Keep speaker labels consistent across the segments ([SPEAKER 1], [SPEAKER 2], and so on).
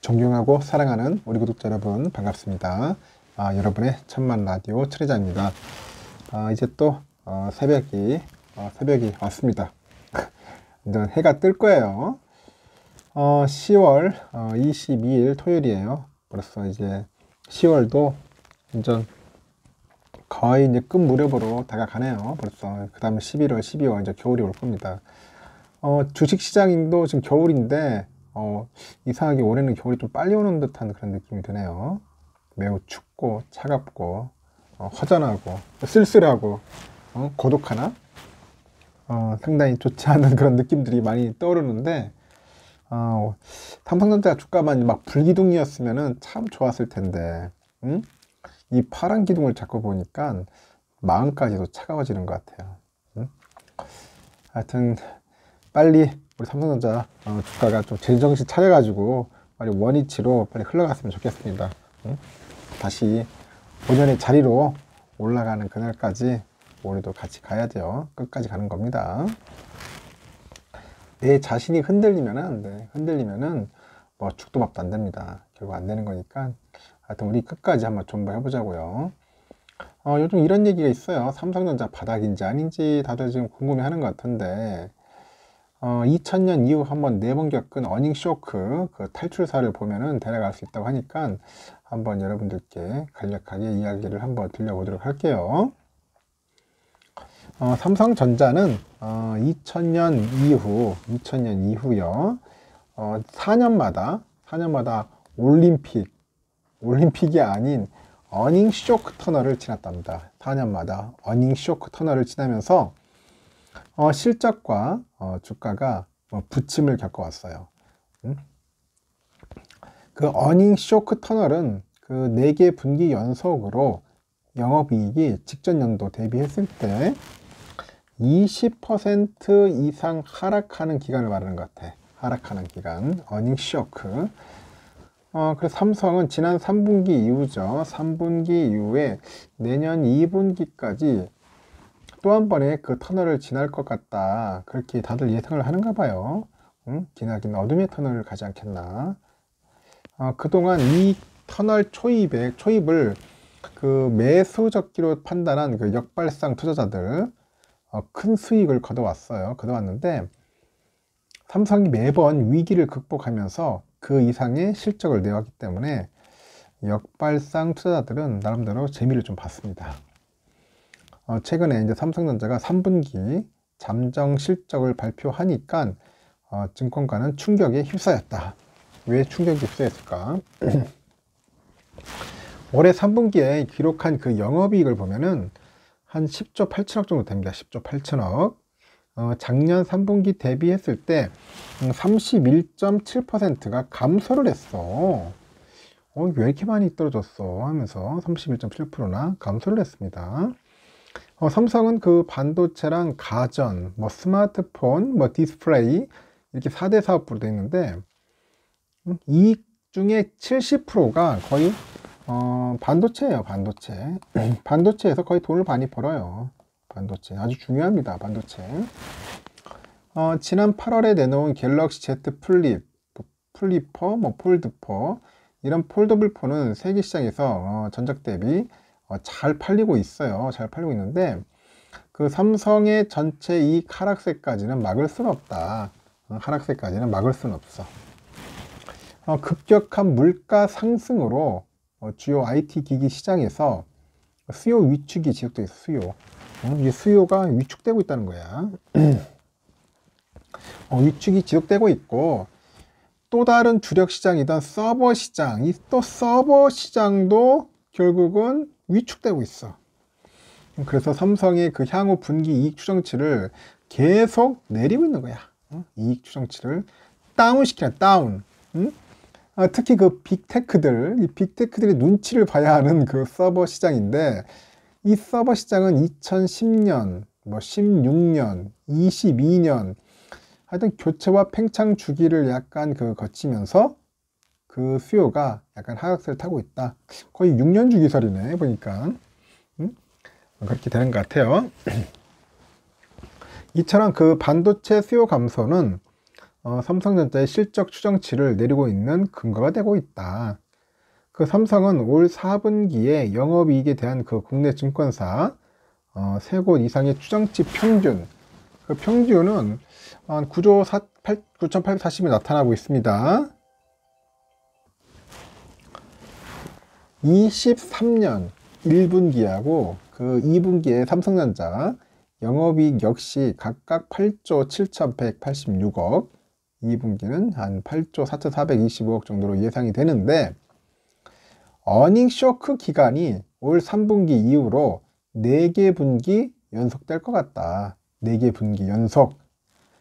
[SPEAKER 1] 존경하고 사랑하는 우리 구독자 여러분 반갑습니다. 아, 여러분의 천만 라디오 최리자입니다. 아, 이제 또 어, 새벽이 어, 새벽이 왔습니다. 이제 해가 뜰 거예요. 어, 10월 어, 22일 토요일이에요. 벌써 이제 10월도 완전 거의 이제 끝 무렵으로 다가가네요. 벌써 그 다음에 11월, 12월 이제 겨울이 올 겁니다. 어, 주식시장도 지금 겨울인데 어, 이상하게 올해는 겨울이 좀 빨리 오는 듯한 그런 느낌이 드네요. 매우 춥고 차갑고 어, 허전하고 쓸쓸하고 어, 고독하나 어, 상당히 좋지 않은 그런 느낌들이 많이 떠오르는데 어, 삼성전자 주가만 막 불기둥이었으면 참 좋았을 텐데 응? 이 파란 기둥을 잡고 보니까 마음까지도 차가워지는 것 같아요. 응? 하여튼 빨리 우리 삼성전자 어, 주가가 좀 제정신 차려가지고 빨리 원위치로 빨리 흘러갔으면 좋겠습니다. 응? 다시 본연의 자리로 올라가는 그날까지 우리도 같이 가야 돼요. 끝까지 가는 겁니다. 내 자신이 흔들리면 안 돼. 흔들리면은 뭐 죽도 밥도 안 됩니다. 결국 안 되는 거니까 하여튼 우리 끝까지 한번 좀 더 해보자고요. 어, 요즘 이런 얘기가 있어요. 삼성전자 바닥인지 아닌지 다들 지금 궁금해하는 것 같은데 어, 2000년 이후 한번 네 번 겪은 어닝 쇼크 그 탈출사를 보면은 데려갈 수 있다고 하니까 한번 여러분들께 간략하게 이야기를 한번 들려보도록 할게요. 어, 삼성전자는 어, 2000년 이후 2000년 이후요 어, 4년마다 4년마다 올림픽 올림픽이 아닌 어닝 쇼크 터널을 지났답니다. 4년마다 어닝 쇼크 터널을 지나면서 어, 실적과 어, 주가가 어, 부침을 겪어왔어요. 음? 그 어닝 쇼크 터널은 그 4개 분기 연속으로 영업이익이 직전 연도 대비했을 때 20% 이상 하락하는 기간을 말하는 것 같아. 하락하는 기간, 어닝 쇼크. 어, 그래서 삼성은 지난 3분기 이후죠. 3분기 이후에 내년 2분기까지 또한번에그 터널을 지날 것 같다. 그렇게 다들 예상을 하는가 봐요. 응? 기나긴 어둠의 터널을 가지 않겠나. 어, 그동안 이 터널 초입에, 초입을 그 매수 적기로 판단한 그 역발상 투자자들, 어, 큰 수익을 거둬왔어요. 거둬왔는데, 삼성이 매번 위기를 극복하면서 그 이상의 실적을 내왔기 때문에 역발상 투자자들은 나름대로 재미를 좀 봤습니다. 어, 최근에 이제 삼성전자가 3분기 잠정 실적을 발표하니까 어, 증권가는 충격에 휩싸였다. 왜 충격이 휩싸였을까? 올해 3분기에 기록한 그 영업이익을 보면은 한 10조 8천억 정도 됩니다. 10조 8천억. 어, 작년 3분기 대비했을 때 31.7%가 음, 감소를 했어. 어, 왜 이렇게 많이 떨어졌어? 하면서 31.7%나 감소를 했습니다. 어, 삼성은 그 반도체랑 가전, 뭐 스마트폰, 뭐 디스플레이 이렇게 4대 사업부로 되어 있는데 음, 이익 중에 70%가 거의 어, 반도체예요 반도체 반도체에서 거의 돈을 많이 벌어요 반도체 아주 중요합니다 반도체 어, 지난 8월에 내놓은 갤럭시 Z 플립 뭐 플리퍼, 뭐 폴드퍼 이런 폴더블 폰은 세계 시장에서 어, 전작 대비 어, 잘 팔리고 있어요. 잘 팔리고 있는데 그 삼성의 전체 이 하락세까지는 막을 수는 없다. 어, 하락세까지는 막을 수는 없어. 어, 급격한 물가 상승으로 주요 IT 기기 시장에서 수요 위축이 지속돼 있 수요 이제 수요가 위축되고 있다는 거야 위축이 지속되고 있고 또 다른 주력 시장이던 서버 시장이 또 서버 시장도 결국은 위축되고 있어. 그래서 삼성이그 향후 분기 이익 추정치를 계속 내리고 있는 거야. 이익 추정치를 다운시키는 다운. 아, 특히 그 빅테크들, 이빅테크들의 눈치를 봐야 하는 그 서버 시장인데 이 서버 시장은 2010년, 뭐 16년, 22년 하여튼 교체와 팽창 주기를 약간 그 거치면서 그 수요가 약간 하락세를 타고 있다. 거의 6년 주기설이네 보니까 음? 그렇게 되는 것 같아요. 이처럼 그 반도체 수요 감소는 어, 삼성전자의 실적 추정치를 내리고 있는 근거가 되고 있다. 그 삼성은 올 4분기에 영업이익에 대한 그 국내 증권사 어, 세 곳 이상의 추정치 평균 그 평균은 한 9조 9,840이 나타나고 있습니다. 23년 1분기하고 그 2분기에 삼성전자 영업이익 역시 각각 8조 7,186억 2분기는 한 8조 4,425억 정도로 예상이 되는데 어닝 쇼크 기간이 올 3분기 이후로 4개 분기 연속될 것 같다. 4개 분기 연속.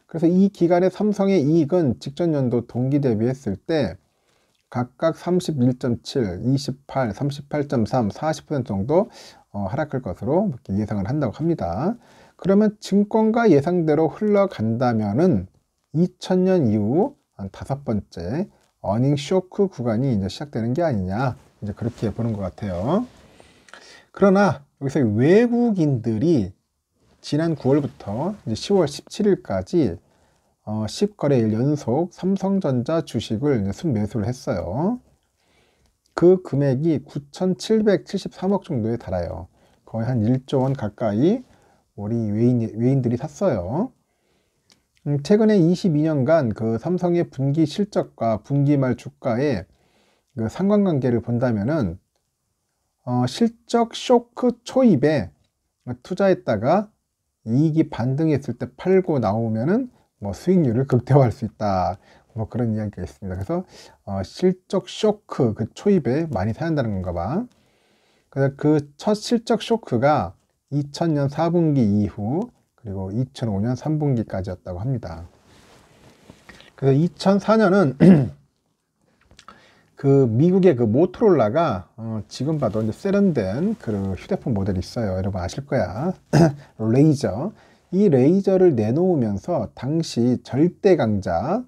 [SPEAKER 1] 그래서 이 기간에 삼성의 이익은 직전 연도 동기 대비했을 때 각각 31.7, 28, 38.3, 40% 정도 어, 하락할 것으로 예상을 한다고 합니다. 그러면 증권가 예상대로 흘러간다면은 2000년 이후 한 다섯 번째 어닝 쇼크 구간이 이제 시작되는 게 아니냐 이제 그렇게 보는 것 같아요. 그러나 여기서 외국인들이 지난 9월부터 이제 10월 17일까지 어, 10거래일 연속 삼성전자 주식을 순매수를 했어요. 그 금액이 9,773억 정도에 달아요. 거의 한 1조 원 가까이 우리 외인, 외인들이 샀어요. 음, 최근에 22년간 그 삼성의 분기 실적과 분기 말 주가의 그 상관관계를 본다면은 어, 실적 쇼크 초입에 투자했다가 이익이 반등했을 때 팔고 나오면은 뭐 수익률을 극대화할 수 있다. 뭐 그런 이야기가 있습니다. 그래서 어, 실적 쇼크 그 초입에 많이 사연다는 건가 봐. 그래서 그 첫 실적 쇼크가 2000년 4분기 이후 그리고 2005년 3분기까지였다고 합니다. 그래서 2004년은 그 미국의 그 모토롤라가 어 지금 봐도 이제 세련된 그 휴대폰 모델이 있어요. 여러분 아실 거야. 레이저. 이 레이저를 내놓으면서 당시 절대 강자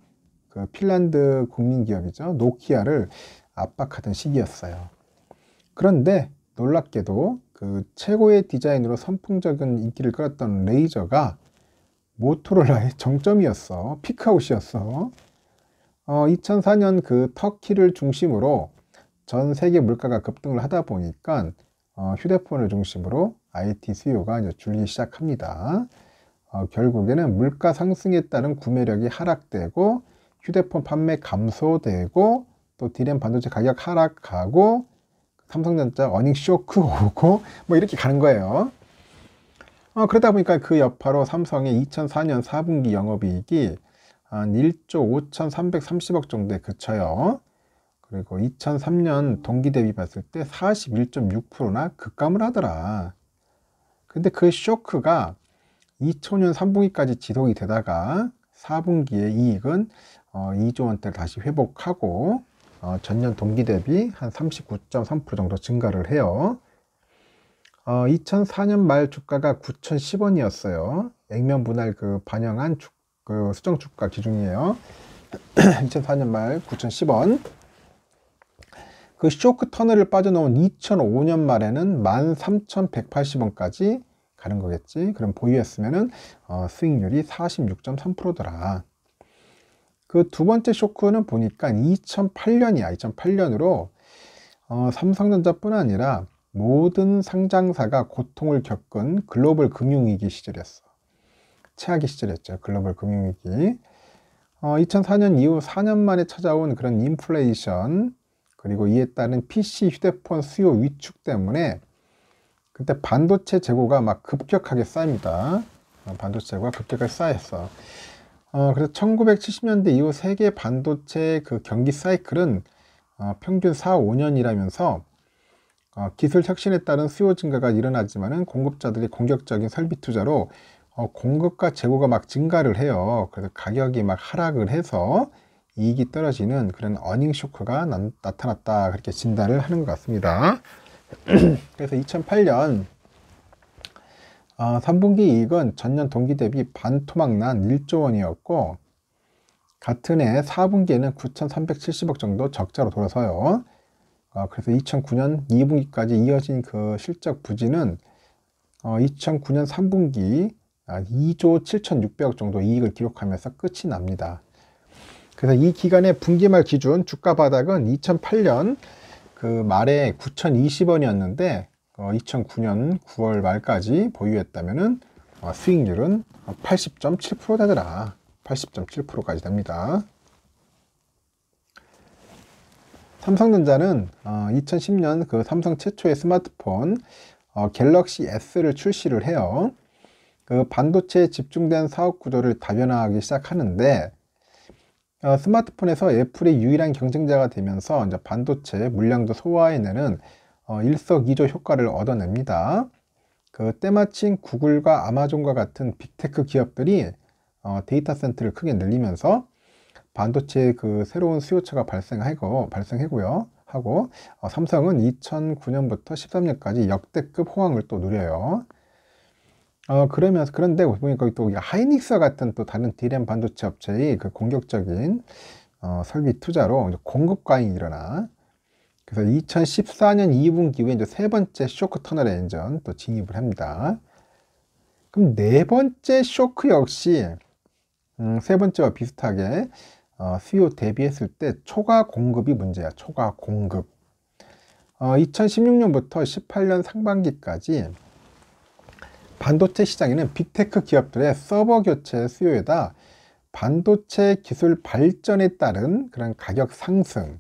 [SPEAKER 1] 그 핀란드 국민 기업이죠 노키아를 압박하던 시기였어요. 그런데 놀랍게도 그 최고의 디자인으로 선풍적인 인기를 끌었던 레이저가 모토로라의 정점이었어. 피크아웃이었어. 어, 2004년 그 터키를 중심으로 전 세계 물가가 급등을 하다 보니까 어, 휴대폰을 중심으로 IT 수요가 이제 줄기 시작합니다. 어, 결국에는 물가 상승에 따른 구매력이 하락되고 휴대폰 판매 감소되고 또 디램 반도체 가격 하락하고 삼성전자 어닝 쇼크 오고 뭐 이렇게 가는 거예요. 어, 그러다 보니까 그 여파로 삼성의 2004년 4분기 영업이익이 한 1조 5,330억 정도에 그쳐요. 그리고 2003년 동기 대비 봤을 때 41.6%나 급감을 하더라. 근데 그 쇼크가 2000년 3분기까지 지속이 되다가 4분기에 이익은 어, 2조 원대를 다시 회복하고 어, 전년 동기 대비 한 39.3% 정도 증가를 해요. 어, 2004년 말 주가가 9,010원이었어요. 액면 분할 그 반영한 주, 그 수정 주가 기준이에요. 2004년 말 9,010원. 그 쇼크 터널을 빠져나온 2005년 말에는 13,180원까지 가는 거겠지. 그럼 보유했으면은 어, 수익률이 46.3%더라. 그 두 번째 쇼크는 보니까 2008년이야. 2008년으로 어, 삼성전자뿐 아니라 모든 상장사가 고통을 겪은 글로벌 금융위기 시절이었어. 최악의 시절이었죠. 글로벌 금융위기. 어, 2004년 이후 4년 만에 찾아온 그런 인플레이션, 그리고 이에 따른 PC 휴대폰 수요 위축 때문에 그때 반도체 재고가 막 급격하게 쌓입니다. 어, 반도체 재고가 급격하게 쌓였어. 어, 그래서 1970년대 이후 세계 반도체 그 경기 사이클은 어, 평균 4, 5년이라면서 어, 기술 혁신에 따른 수요 증가가 일어나지만은 공급자들이 공격적인 설비 투자로 어, 공급과 재고가 막 증가를 해요. 그래서 가격이 막 하락을 해서 이익이 떨어지는 그런 어닝 쇼크가 나, 타났다 그렇게 진단을 하는 것 같습니다. 그래서 2008년 어, 3분기 이익은 전년 동기 대비 반토막난 1조 원이었고 같은 해 4분기에는 9,370억 정도 적자로 돌아서요. 어, 그래서 2009년 2분기까지 이어진 그 실적 부진은 어, 2009년 3분기 2조 7,600억 정도 이익을 기록하면서 끝이 납니다. 그래서 이 기간의 분기말 기준 주가 바닥은 2008년 그 말에 9,020원이었는데 어, 2009년 9월 말까지 보유했다면 어, 수익률은 80.7% 되더라. 80.7%까지 됩니다. 삼성전자는 어, 2010년 그 삼성 최초의 스마트폰 어, 갤럭시 S를 출시를 해요. 그 반도체에 집중된 사업 구조를 다변화하기 시작하는데 어, 스마트폰에서 애플의 유일한 경쟁자가 되면서 이제 반도체 물량도 소화해내는 어, 일석이조 효과를 얻어냅니다. 그 때마침 구글과 아마존과 같은 빅테크 기업들이 어, 데이터 센터를 크게 늘리면서 반도체의 그 새로운 수요차가 발생하고 발생하고요. 하고 삼성은 2009년부터 13년까지 역대급 호황을 또 누려요. 어, 그러면서 그런데 보니까 또 하이닉스 같은 또 다른 디램 반도체 업체의 그 공격적인 어, 설비 투자로 공급 과잉이 일어나 그래서 2014년 2분기에 이제 세 번째 쇼크 터널 엔전 또 진입을 합니다. 그럼 네 번째 쇼크 역시 음, 세 번째와 비슷하게 어, 수요 대비했을 때 초과 공급이 문제야. 초과 공급. 어, 2016년부터 18년 상반기까지 반도체 시장에는 빅테크 기업들의 서버 교체 수요에다 반도체 기술 발전에 따른 그런 가격 상승,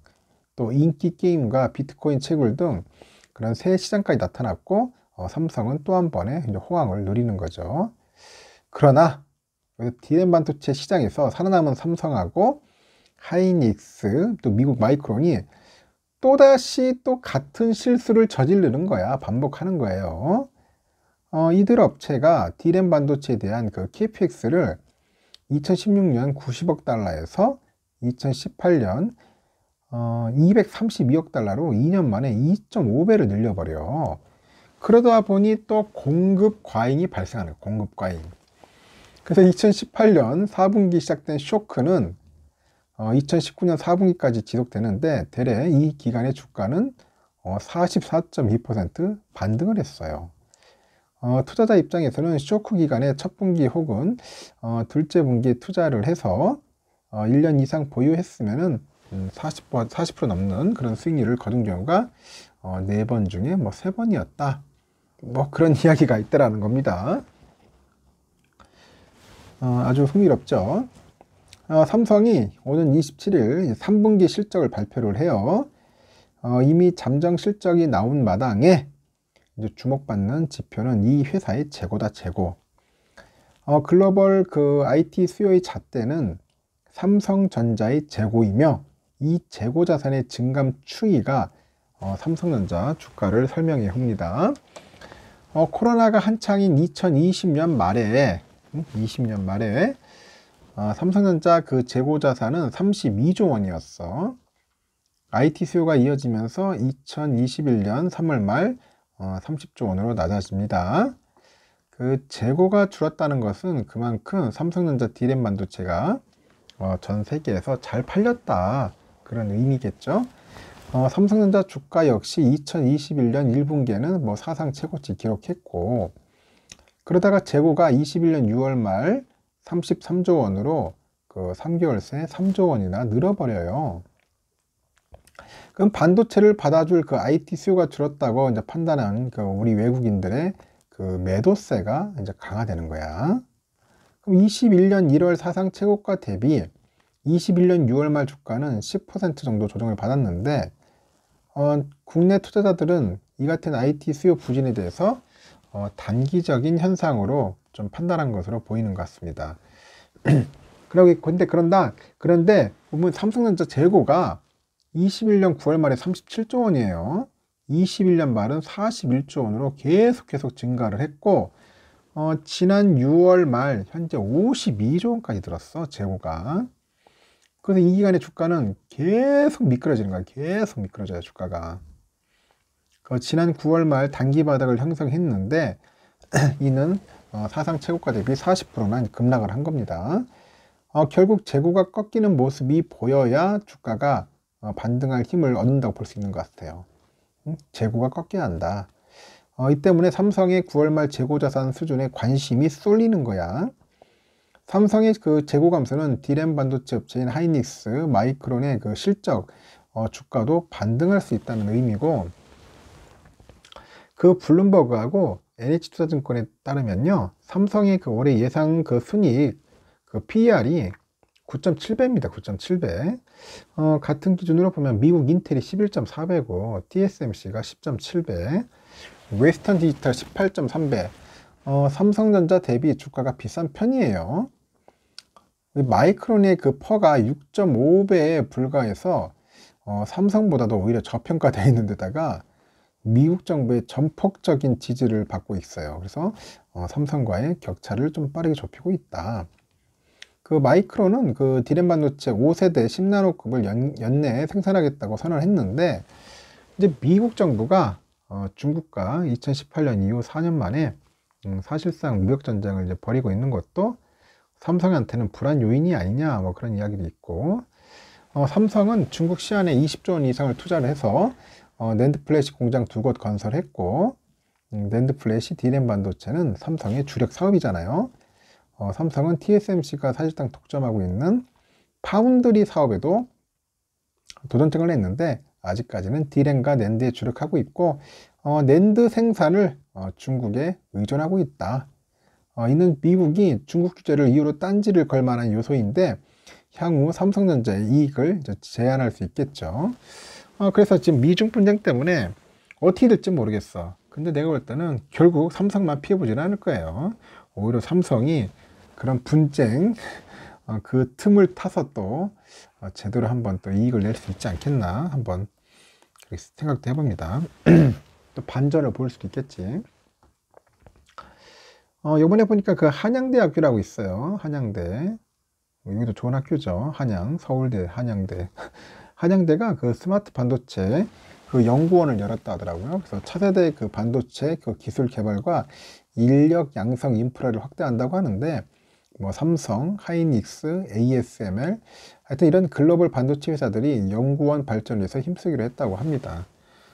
[SPEAKER 1] 또 인기 게임과 비트코인 채굴 등 그런 새 시장까지 나타났고 어, 삼성은 또 한 번의 호황을 누리는 거죠. 그러나 d r m 반도체 시장에서 살아남은 삼성하고 하이닉스, 또 미국 마이크론이 또다시 또 같은 실수를 저지르는 거야. 반복하는 거예요. 어, 이들 업체가 디램 반도체에 대한 그 k p 스를 2016년 90억 달러에서 2018년 어, 232억 달러로 2년 만에 2.5배를 늘려버려. 그러다 보니 또 공급 과잉이 발생하는 공급 과잉. 그래서 2018년 4분기 시작된 쇼크는 어, 2019년 4분기까지 지속되는데 대략 이 기간의 주가는 어, 44.2% 반등을 했어요. 어, 투자자 입장에서는 쇼크 기간에 첫 분기 혹은 어, 둘째 분기에 투자를 해서 어, 1년 이상 보유했으면은 40%, 음, 40% 넘는 그런 수익률을 거둔 경우가 어, 4번 중에 뭐 3번이었다. 뭐 그런 이야기가 있다라는 겁니다. 어, 아주 흥미롭죠. 어, 삼성이 오는 27일 3분기 실적을 발표를 해요. 어, 이미 잠정 실적이 나온 마당에 이제 주목받는 지표는 이 회사의 재고다 재고. 어, 글로벌 그 IT 수요의 잣대는 삼성전자의 재고이며 이 재고 자산의 증감 추이가 어, 삼성전자 주가를 설명해 봅니다 어, 코로나가 한창인 2020년 말에 20년 음, 말에 어, 삼성전자 그 재고 자산은 32조 원이었어. IT 수요가 이어지면서 2021년 3월 말 30조 어, 원으로 낮아집니다. 그 재고가 줄었다는 것은 그만큼 삼성전자 디램 반도체가 어, 전 세계에서 잘 팔렸다 그런 의미겠죠. 어, 삼성전자 주가 역시 2021년 1분기에는 뭐 사상 최고치 기록했고 그러다가 재고가 21년 6월 말 33조 원으로 그 3개월 새 3조 원이나 늘어버려요. 그럼 반도체를 받아줄 그 IT 수요가 줄었다고 이제 판단한그 우리 외국인들의 그 매도세가 이제 강화되는 거야. 그럼 21년 1월 사상 최고가 대비 21년 6월 말 주가는 10% 정도 조정을 받았는데 어, 국내 투자자들은 이 같은 IT 수요 부진에 대해서 어, 단기적인 현상으로 좀 판단한 것으로 보이는 것 같습니다. 그러기 근데 그런다 그런데 보면 삼성전자 재고가 21년 9월 말에 37조 원이에요. 21년 말은 41조 원으로 계속 계속 증가를 했고 어, 지난 6월 말 현재 52조 원까지 들었어 재고가 그래서 이 기간에 주가는 계속 미끄러지는 거야 계속 미끄러져요 주가가 그 지난 9월 말 단기 바닥을 형성했는데 이는 어, 사상 최고가 대비 40%만 급락을 한 겁니다 어, 결국 재고가 꺾이는 모습이 보여야 주가가 어, 반등할 힘을 얻는다고 볼 수 있는 것 같아요. 음, 재고가 꺾여야 한다. 어, 이 때문에 삼성의 9월 말 재고 자산 수준에 관심이 쏠리는 거야. 삼성의 그 재고 감소는 디램 반도체 업체인 하이닉스, 마이크론의 그 실적, 어, 주가도 반등할 수 있다는 의미고, 그 블룸버그하고 NH투자증권에 따르면요, 삼성의 그 올해 예상 그 순이익, 그 PER이 9.7배입니다. 9.7배. 어, 같은 기준으로 보면 미국 인텔이 11.4배고 TSMC가 10.7배, 웨스턴 디지털 18.3배. 어, 삼성전자 대비 주가가 비싼 편이에요. 마이크론의 그 퍼가 6.5배에 불과해서 어, 삼성보다도 오히려 저평가되어 있는 데다가 미국 정부의 전폭적인 지지를 받고 있어요. 그래서 어, 삼성과의 격차를 좀 빠르게 좁히고 있다. 그 마이크론은 그 디램 반도체 5세대 10나노급을 연, 연 내에 생산하겠다고 선언했는데 을 이제 미국 정부가 어, 중국과 2018년 이후 4년 만에 음, 사실상 무역 전쟁을 이제 벌이고 있는 것도 삼성한테는 불안 요인이 아니냐 뭐 그런 이야기도 있고 어, 삼성은 중국 시안에 20조 원 이상을 투자를 해서 어, 랜드 플래시 공장 두 곳 건설했고 음, 랜드 플래시 디램 반도체는 삼성의 주력 사업이잖아요. 어, 삼성은 TSMC가 사실상 독점하고 있는 파운드리 사업에도 도전증을 했는데 아직까지는 디램과 낸드에 주력하고 있고 어, 낸드 생산을 어, 중국에 의존하고 있다. 어, 이는 미국이 중국 규제를 이유로 딴지를 걸 만한 요소인데 향후 삼성전자의 이익을 제한할 수 있겠죠. 어, 그래서 지금 미중 분쟁 때문에 어떻게 될지 모르겠어. 근데 내가 볼 때는 결국 삼성만 피해보지는 않을 거예요. 오히려 삼성이 그런 분쟁 어, 그 틈을 타서 또 어, 제대로 한번 또 이익을 낼 수 있지 않겠나 한번 그렇게 생각도 해봅니다. 또 반전을 볼 수도 있겠지. 어, 요번에 보니까 그 한양대학교라고 있어요. 한양대. 뭐 여기도 좋은 학교죠. 한양, 서울대, 한양대. 한양대가 그 스마트 반도체 그 연구원을 열었다 하더라고요. 그래서 차세대 그 반도체 그 기술 개발과 인력 양성 인프라를 확대한다고 하는데 뭐 삼성, 하이닉스, ASML 하여튼 이런 글로벌 반도체 회사들이 연구원 발전을 위해서 힘쓰기로 했다고 합니다.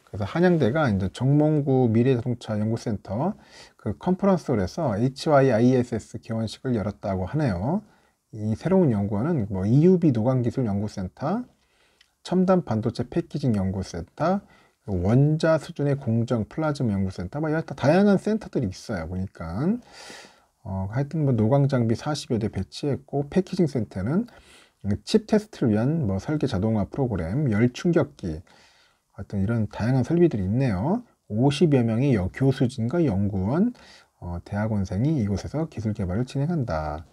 [SPEAKER 1] 그래서 한양대가 이제 정몽구 미래자동차 연구센터 그 컨퍼런스홀에서 HYISS 개원식을 열었다고 하네요. 이 새로운 연구원은 뭐 EUB 노광기술연구센터, 첨단 반도체 패키징 연구센터, 원자 수준의 공정 플라즘 연구센터, 막 뭐 이런 다양한 센터들이 있어요. 보니까 어, 하여튼 뭐 노광 장비 40여 대 배치했고 패키징 센터는 칩 테스트를 위한 뭐 설계 자동화 프로그램, 열 충격기 어떤 이런 다양한 설비들이 있네요. 50여 명의 교수진과 연구원, 어, 대학원생이 이곳에서 기술 개발을 진행한다.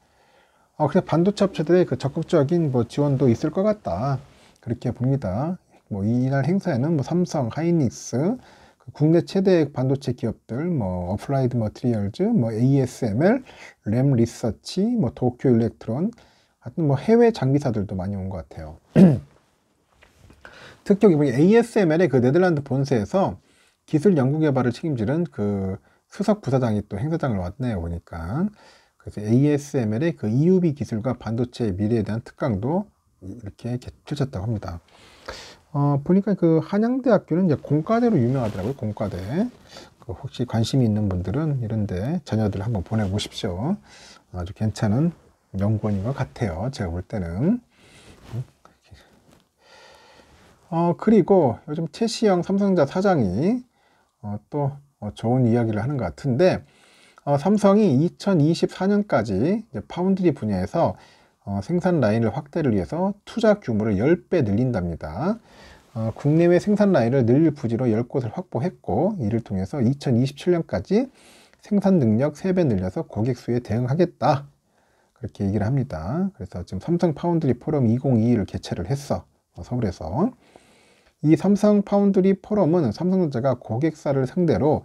[SPEAKER 1] 어, 그냥 반도체 업체들의 그 적극적인 뭐 지원도 있을 것 같다. 그렇게 봅니다. 뭐 이날 행사에는 뭐 삼성, 하이닉스, 그 국내 최대 반도체 기업들 뭐 어플라이드 머트리얼즈, 뭐 ASML, 램 리서치, 뭐 도쿄 일렉트론 하여튼 뭐 해외 장비사들도 많이 온 것 같아요. 특히 ASML의 그 네덜란드 본세에서 기술 연구 개발을 책임지는 그 수석 부사장이 또 행사장을 왔네요 보니까 그래서 ASML의 그 EUV 기술과 반도체의 미래에 대한 특강도 이렇게 펼쳤다고 합니다. 어, 보니까 그 한양대학교는 이제 공과대로 유명하더라고요. 공과대. 그 혹시 관심이 있는 분들은 이런데 자녀들 한번 보내보십시오. 아주 괜찮은 연구원인 것 같아요. 제가 볼 때는. 어, 그리고 요즘 최시영 삼성자 사장이 어, 또 어, 좋은 이야기를 하는 것 같은데 어, 삼성이 2024년까지 파운드리 분야에서 어, 생산 라인을 확대를 위해서 투자 규모를 10배 늘린답니다. 어, 국내외 생산 라인을 늘릴 부지로 10곳을 확보했고 이를 통해서 2027년까지 생산 능력 3배 늘려서 고객 수에 대응하겠다. 그렇게 얘기를 합니다. 그래서 지금 삼성 파운드리 포럼 2022를 개최를 했어. 어, 서울에서. 이 삼성 파운드리 포럼은 삼성전자가 고객사를 상대로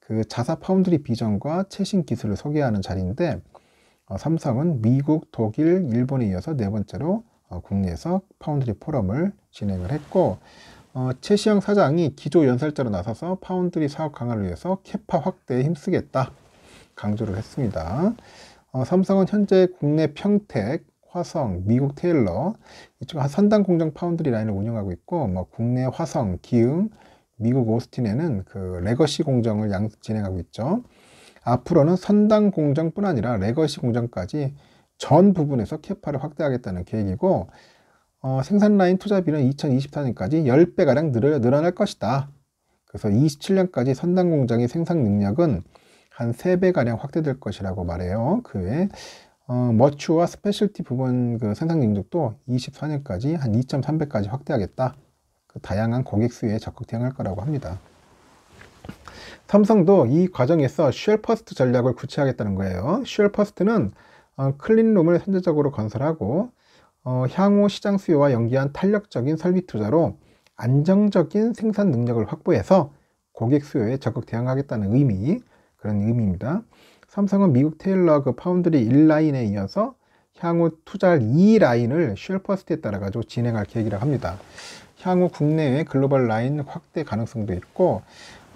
[SPEAKER 1] 그 자사 파운드리 비전과 최신 기술을 소개하는 자리인데 어, 삼성은 미국, 독일, 일본에 이어서 네 번째로 어, 국내에서 파운드리 포럼을 진행을 했고 어, 최시영 사장이 기조 연설자로 나서서 파운드리 사업 강화를 위해서 캐파 확대에 힘쓰겠다 강조를 했습니다. 어, 삼성은 현재 국내 평택, 화성, 미국 테일러 이쪽 선단 공정 파운드리 라인을 운영하고 있고 뭐 국내 화성, 기흥, 미국 오스틴에는 그 레거시 공정을 양, 진행하고 있죠. 앞으로는 선단 공정뿐 아니라 레거시 공정까지 전 부분에서 캐파를 확대하겠다는 계획이고 어, 생산 라인 투자비는 2024년까지 10배가량 늘어, 늘어날 것이다. 그래서 27년까지 선단 공장의 생산 능력은 한 3배가량 확대될 것이라고 말해요. 그 외에 어, 머추와 스페셜티 부분 그 생산 능력도 24년까지 한 2.3배까지 확대하겠다. 그 다양한 고객 수에 적극 대응할 거라고 합니다. 삼성도 이 과정에서 쉘퍼스트 전략을 구체하겠다는 거예요. 쉘퍼스트는 어, 클린룸을 선제적으로 건설하고 어, 향후 시장 수요와 연계한 탄력적인 설비 투자로 안정적인 생산 능력을 확보해서 고객 수요에 적극 대응하겠다는 의미 그런 의미입니다. 삼성은 미국 테일러 그 파운드리 1라인에 이어서 향후 투자할 2라인을 쉘퍼스트에 따라 가지고 진행할 계획이라고 합니다. 향후 국내외 글로벌 라인 확대 가능성도 있고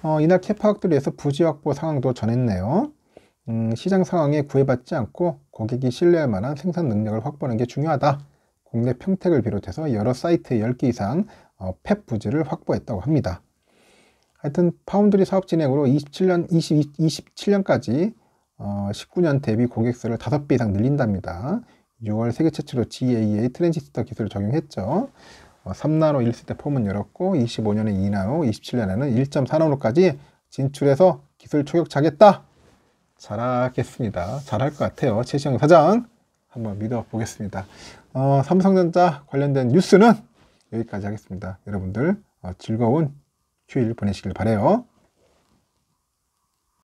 [SPEAKER 1] 어, 이날 캐파학들에서 부지 확보 상황도 전했네요. 음, 시장 상황에 구애받지 않고 고객이 신뢰할 만한 생산 능력을 확보하는 게 중요하다. 국내 평택을 비롯해서 여러 사이트 10개 이상 어, 팹 부지를 확보했다고 합니다. 하여튼 파운드리 사업 진행으로 27년, 20, 27년까지 어, 19년 대비 고객수를 5배 이상 늘린답니다. 6월 세계 최초로 GAA 트랜지스터 기술을 적용했죠. 3나노 어, 1세대 폼은 열었고 25년에 2나노, 27년에는 1.4나노까지 진출해서 기술 초격차겠다. 잘하겠습니다. 잘할 것 같아요. 최시영 사장 한번 믿어보겠습니다. 어, 삼성전자 관련된 뉴스는 여기까지 하겠습니다. 여러분들 어, 즐거운 휴일 보내시길 바래요.